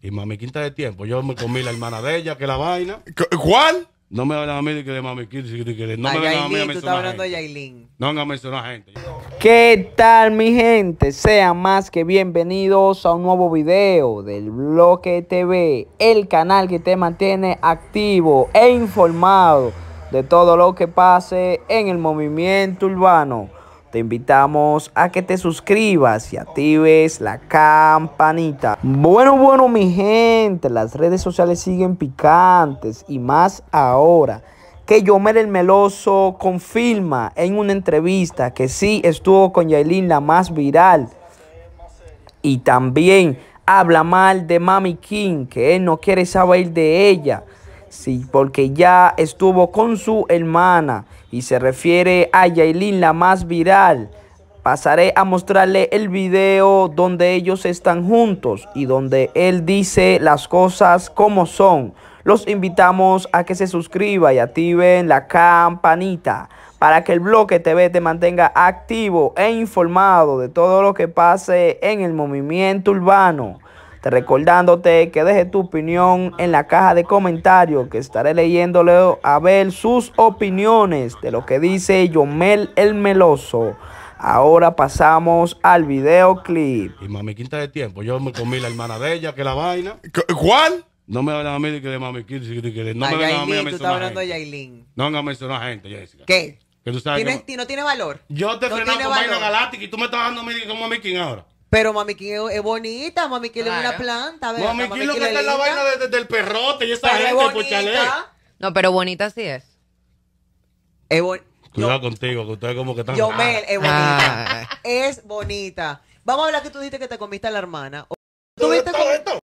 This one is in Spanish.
Y mami quinta de tiempo. Yo me comí la hermana de ella, que la vaina. ¿Cuál? No me hablan a mí de que de mami no me a mí Tú estás hablando de Yailin. No me mencionado a gente. ¿Qué tal, mi gente? Sean más que bienvenidos a un nuevo video del Bloque TV, el canal que te mantiene activo e informado de todo lo que pase en el movimiento urbano te invitamos a que te suscribas y actives la campanita. Bueno, bueno, mi gente, las redes sociales siguen picantes y más ahora que Yomer el Meloso confirma en una entrevista que sí estuvo con Yailin la más viral y también habla mal de Mami King, que él no quiere saber de ella. Sí, porque ya estuvo con su hermana y se refiere a Yailin, la más viral. Pasaré a mostrarle el video donde ellos están juntos y donde él dice las cosas como son. Los invitamos a que se suscriba y activen la campanita para que el bloque TV te mantenga activo e informado de todo lo que pase en el movimiento urbano. Te recordándote que deje tu opinión en la caja de comentarios, que estaré leyéndole a ver sus opiniones de lo que dice Yomel el Meloso. Ahora pasamos al videoclip. Y mami quinta de tiempo, yo me comí la hermana de ella, que la vaina. ¿Cuál? No me hablan a mí de que de mami quinta, no ah, me hablan a mí a mencionar. Tú estás hablando de Yailin. No me a gente, Jessica. ¿Qué? Que tú sabes ¿Tienes, que... No tiene valor. Yo te no frenaba con vaina galáctica y tú me estás dando a mí de mami quinta, ahora. Pero Mami es, bonita, Mami es una planta. ¿verdad? Mami, que está en la vaina desde el perrote y esa pero gente, puchale. No, pero bonita sí es. Es bonita. Cuidado contigo, que ustedes como que están... Yo, Mel, es bonita. Ah. Es bonita. Vamos a hablar que tú dijiste que te comiste a la hermana. ¿Tú viste esto?